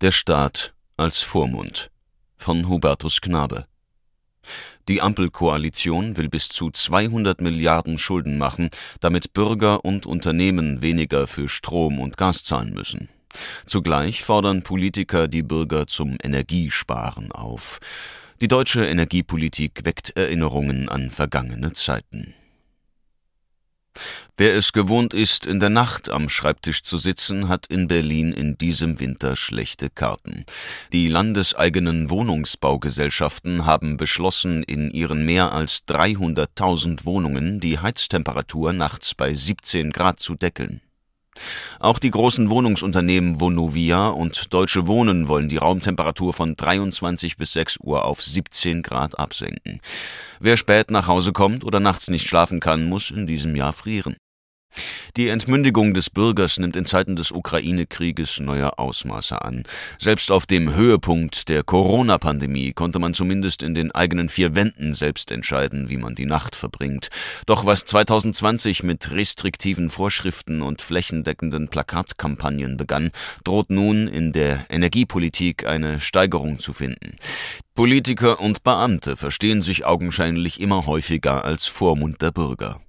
Der Staat als Vormund von Hubertus Knabe. Die Ampelkoalition will bis zu 200 Milliarden Schulden machen, damit Bürger und Unternehmen weniger für Strom und Gas zahlen müssen. Zugleich fordern Politiker die Bürger zum Energiesparen auf. Die deutsche Energiepolitik weckt Erinnerungen an vergangene Zeiten. Wer es gewohnt ist, in der Nacht am Schreibtisch zu sitzen, hat in Berlin in diesem Winter schlechte Karten. Die landeseigenen Wohnungsbaugesellschaften haben beschlossen, in ihren mehr als 300.000 Wohnungen die Heiztemperatur nachts bei 17 Grad zu deckeln. Auch die großen Wohnungsunternehmen Vonovia und Deutsche Wohnen wollen die Raumtemperatur von 23 bis 6 Uhr auf 17 Grad absenken. Wer spät nach Hause kommt oder nachts nicht schlafen kann, muss in diesem Jahr frieren die Entmündigung des Bürgers nimmt in Zeiten des Ukraine-Krieges neue Ausmaße an. Selbst auf dem Höhepunkt der Corona-Pandemie konnte man zumindest in den eigenen vier Wänden selbst entscheiden, wie man die Nacht verbringt. Doch was 2020 mit restriktiven Vorschriften und flächendeckenden Plakatkampagnen begann, droht nun in der Energiepolitik eine Steigerung zu finden. Politiker und Beamte verstehen sich augenscheinlich immer häufiger als Vormund der Bürger.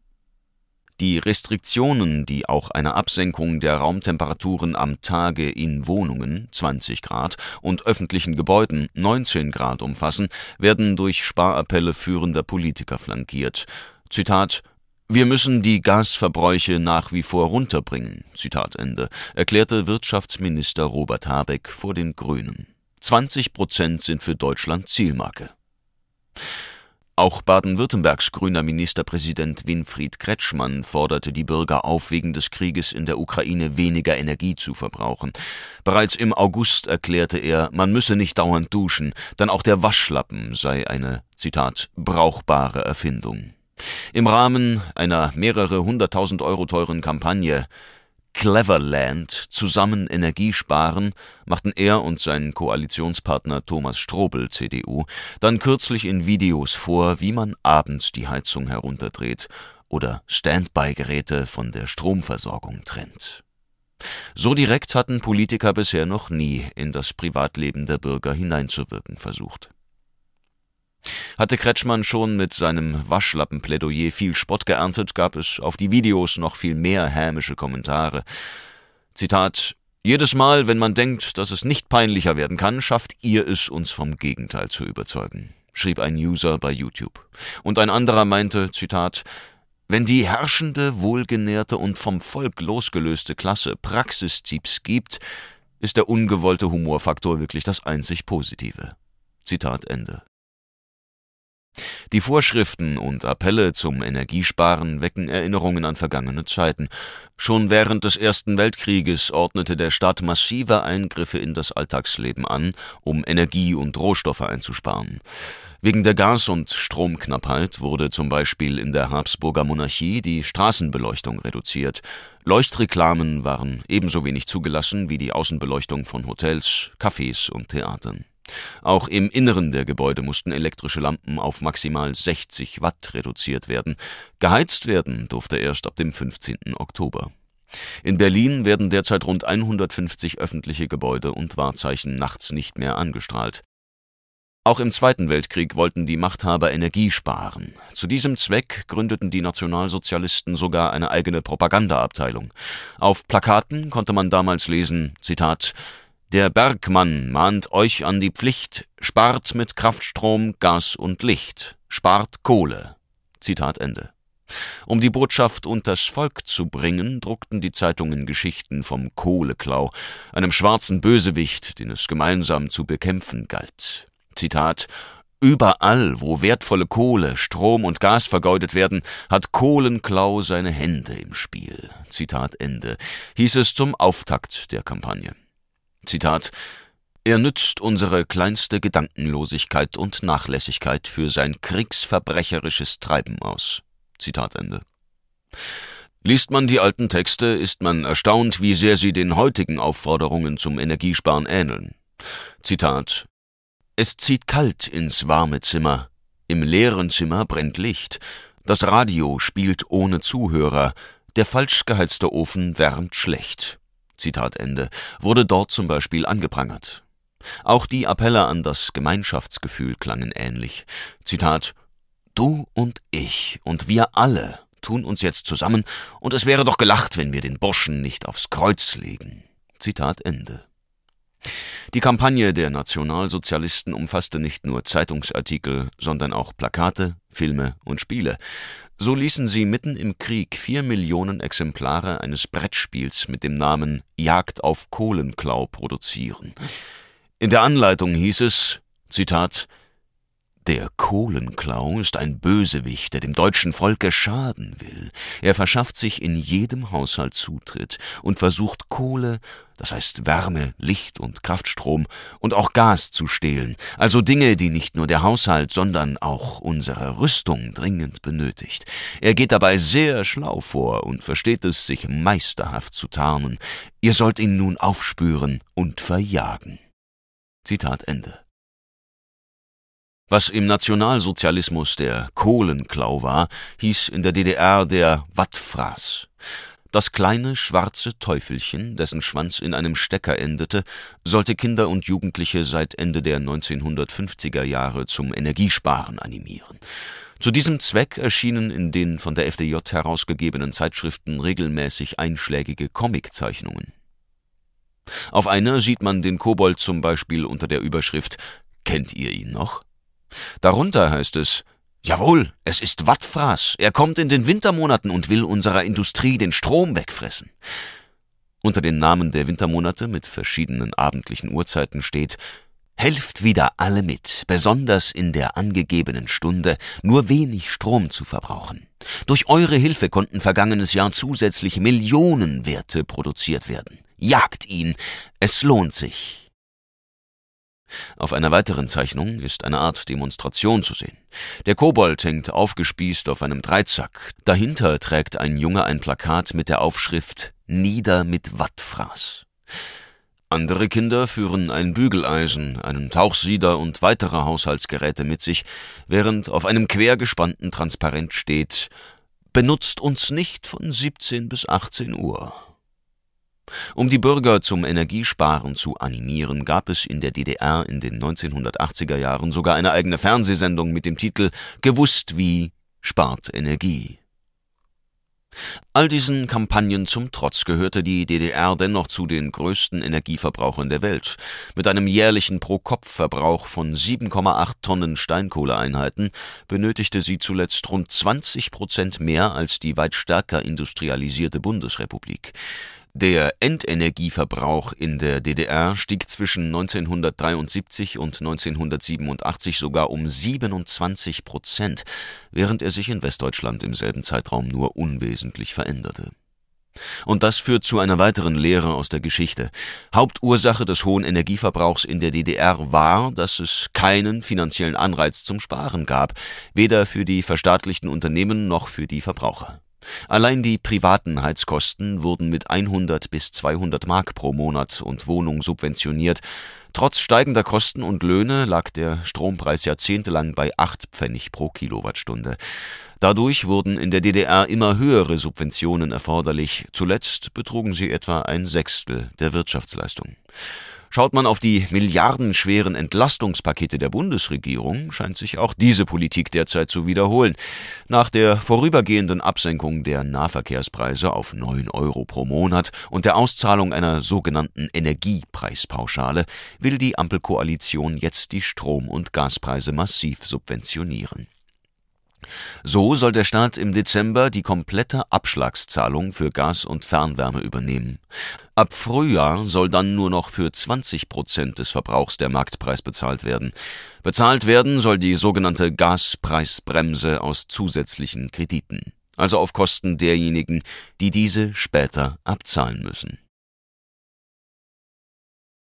Die Restriktionen, die auch eine Absenkung der Raumtemperaturen am Tage in Wohnungen 20 Grad und öffentlichen Gebäuden 19 Grad umfassen, werden durch Sparappelle führender Politiker flankiert. Zitat wir müssen die Gasverbräuche nach wie vor runterbringen, Zitat Ende, erklärte Wirtschaftsminister Robert Habeck vor den Grünen. 20 Prozent sind für Deutschland Zielmarke. Auch Baden-Württembergs grüner Ministerpräsident Winfried Kretschmann forderte die Bürger auf, wegen des Krieges in der Ukraine weniger Energie zu verbrauchen. Bereits im August erklärte er, man müsse nicht dauernd duschen, denn auch der Waschlappen sei eine, Zitat, brauchbare Erfindung. Im Rahmen einer mehrere hunderttausend Euro teuren Kampagne Cleverland zusammen Energie sparen, machten er und sein Koalitionspartner Thomas Strobel CDU dann kürzlich in Videos vor, wie man abends die Heizung herunterdreht oder Standby-Geräte von der Stromversorgung trennt. So direkt hatten Politiker bisher noch nie in das Privatleben der Bürger hineinzuwirken versucht. Hatte Kretschmann schon mit seinem Waschlappenplädoyer viel Spott geerntet, gab es auf die Videos noch viel mehr hämische Kommentare. Zitat jedes Mal, wenn man denkt, dass es nicht peinlicher werden kann, schafft ihr es, uns vom Gegenteil zu überzeugen, schrieb ein User bei YouTube. Und ein anderer meinte, Zitat, wenn die herrschende, wohlgenährte und vom Volk losgelöste Klasse Praxistipps gibt, ist der ungewollte Humorfaktor wirklich das einzig Positive. Zitat Ende. Die Vorschriften und Appelle zum Energiesparen wecken Erinnerungen an vergangene Zeiten. Schon während des Ersten Weltkrieges ordnete der Staat massive Eingriffe in das Alltagsleben an, um Energie und Rohstoffe einzusparen. Wegen der Gas- und Stromknappheit wurde zum Beispiel in der Habsburger Monarchie die Straßenbeleuchtung reduziert. Leuchtreklamen waren ebenso wenig zugelassen wie die Außenbeleuchtung von Hotels, Cafés und Theatern. Auch im Inneren der Gebäude mussten elektrische Lampen auf maximal 60 Watt reduziert werden. Geheizt werden durfte erst ab dem 15. Oktober. In Berlin werden derzeit rund 150 öffentliche Gebäude und Wahrzeichen nachts nicht mehr angestrahlt. Auch im Zweiten Weltkrieg wollten die Machthaber Energie sparen. Zu diesem Zweck gründeten die Nationalsozialisten sogar eine eigene Propagandaabteilung. Auf Plakaten konnte man damals lesen, Zitat, der Bergmann mahnt euch an die Pflicht, spart mit Kraftstrom, Gas und Licht, spart Kohle. Zitat Ende. Um die Botschaft unters Volk zu bringen, druckten die Zeitungen Geschichten vom Kohleklau, einem schwarzen Bösewicht, den es gemeinsam zu bekämpfen galt. Zitat Überall, wo wertvolle Kohle, Strom und Gas vergeudet werden, hat Kohlenklau seine Hände im Spiel. Zitat Ende, hieß es zum Auftakt der Kampagne. Zitat Er nützt unsere kleinste Gedankenlosigkeit und Nachlässigkeit für sein kriegsverbrecherisches Treiben aus. Zitat Ende. Liest man die alten Texte, ist man erstaunt, wie sehr sie den heutigen Aufforderungen zum Energiesparen ähneln. Zitat Es zieht kalt ins warme Zimmer, im leeren Zimmer brennt Licht, das Radio spielt ohne Zuhörer, der falsch geheizte Ofen wärmt schlecht. Zitat Ende, wurde dort zum Beispiel angeprangert. Auch die Appelle an das Gemeinschaftsgefühl klangen ähnlich. Zitat Du und ich und wir alle tun uns jetzt zusammen, und es wäre doch gelacht, wenn wir den Burschen nicht aufs Kreuz legen. Zitat Ende. Die Kampagne der Nationalsozialisten umfasste nicht nur Zeitungsartikel, sondern auch Plakate, Filme und Spiele. So ließen sie mitten im Krieg vier Millionen Exemplare eines Brettspiels mit dem Namen Jagd auf Kohlenklau produzieren. In der Anleitung hieß es, Zitat, der Kohlenklau ist ein Bösewicht, der dem deutschen Volke schaden will. Er verschafft sich in jedem Haushalt Zutritt und versucht Kohle, das heißt Wärme, Licht und Kraftstrom und auch Gas zu stehlen, also Dinge, die nicht nur der Haushalt, sondern auch unsere Rüstung dringend benötigt. Er geht dabei sehr schlau vor und versteht es, sich meisterhaft zu tarnen. Ihr sollt ihn nun aufspüren und verjagen. Zitat Ende. Was im Nationalsozialismus der Kohlenklau war, hieß in der DDR der Wattfraß. Das kleine schwarze Teufelchen, dessen Schwanz in einem Stecker endete, sollte Kinder und Jugendliche seit Ende der 1950er Jahre zum Energiesparen animieren. Zu diesem Zweck erschienen in den von der FDJ herausgegebenen Zeitschriften regelmäßig einschlägige Comiczeichnungen. Auf einer sieht man den Kobold zum Beispiel unter der Überschrift Kennt ihr ihn noch? Darunter heißt es, Jawohl, es ist Wattfraß. Er kommt in den Wintermonaten und will unserer Industrie den Strom wegfressen. Unter den Namen der Wintermonate mit verschiedenen abendlichen Uhrzeiten steht Helft wieder alle mit, besonders in der angegebenen Stunde, nur wenig Strom zu verbrauchen. Durch eure Hilfe konnten vergangenes Jahr zusätzlich Millionenwerte produziert werden. Jagt ihn, es lohnt sich. Auf einer weiteren Zeichnung ist eine Art Demonstration zu sehen. Der Kobold hängt aufgespießt auf einem Dreizack. Dahinter trägt ein Junge ein Plakat mit der Aufschrift Nieder mit Wattfraß. Andere Kinder führen ein Bügeleisen, einen Tauchsieder und weitere Haushaltsgeräte mit sich, während auf einem quergespannten Transparent steht Benutzt uns nicht von 17 bis 18 Uhr. Um die Bürger zum Energiesparen zu animieren, gab es in der DDR in den 1980er Jahren sogar eine eigene Fernsehsendung mit dem Titel Gewusst wie spart Energie. All diesen Kampagnen zum Trotz gehörte die DDR dennoch zu den größten Energieverbrauchern der Welt, mit einem jährlichen Pro-Kopf-Verbrauch von 7,8 Tonnen Steinkohleeinheiten benötigte sie zuletzt rund 20 Prozent mehr als die weit stärker industrialisierte Bundesrepublik. Der Endenergieverbrauch in der DDR stieg zwischen 1973 und 1987 sogar um 27 Prozent, während er sich in Westdeutschland im selben Zeitraum nur unwesentlich veränderte. Und das führt zu einer weiteren Lehre aus der Geschichte. Hauptursache des hohen Energieverbrauchs in der DDR war, dass es keinen finanziellen Anreiz zum Sparen gab, weder für die verstaatlichten Unternehmen noch für die Verbraucher. Allein die privaten Heizkosten wurden mit 100 bis 200 Mark pro Monat und Wohnung subventioniert. Trotz steigender Kosten und Löhne lag der Strompreis jahrzehntelang bei 8 Pfennig pro Kilowattstunde. Dadurch wurden in der DDR immer höhere Subventionen erforderlich. Zuletzt betrugen sie etwa ein Sechstel der Wirtschaftsleistung. Schaut man auf die milliardenschweren Entlastungspakete der Bundesregierung, scheint sich auch diese Politik derzeit zu wiederholen. Nach der vorübergehenden Absenkung der Nahverkehrspreise auf 9 Euro pro Monat und der Auszahlung einer sogenannten Energiepreispauschale will die Ampelkoalition jetzt die Strom- und Gaspreise massiv subventionieren. So soll der Staat im Dezember die komplette Abschlagszahlung für Gas und Fernwärme übernehmen. Ab Frühjahr soll dann nur noch für 20 Prozent des Verbrauchs der Marktpreis bezahlt werden. Bezahlt werden soll die sogenannte Gaspreisbremse aus zusätzlichen Krediten, also auf Kosten derjenigen, die diese später abzahlen müssen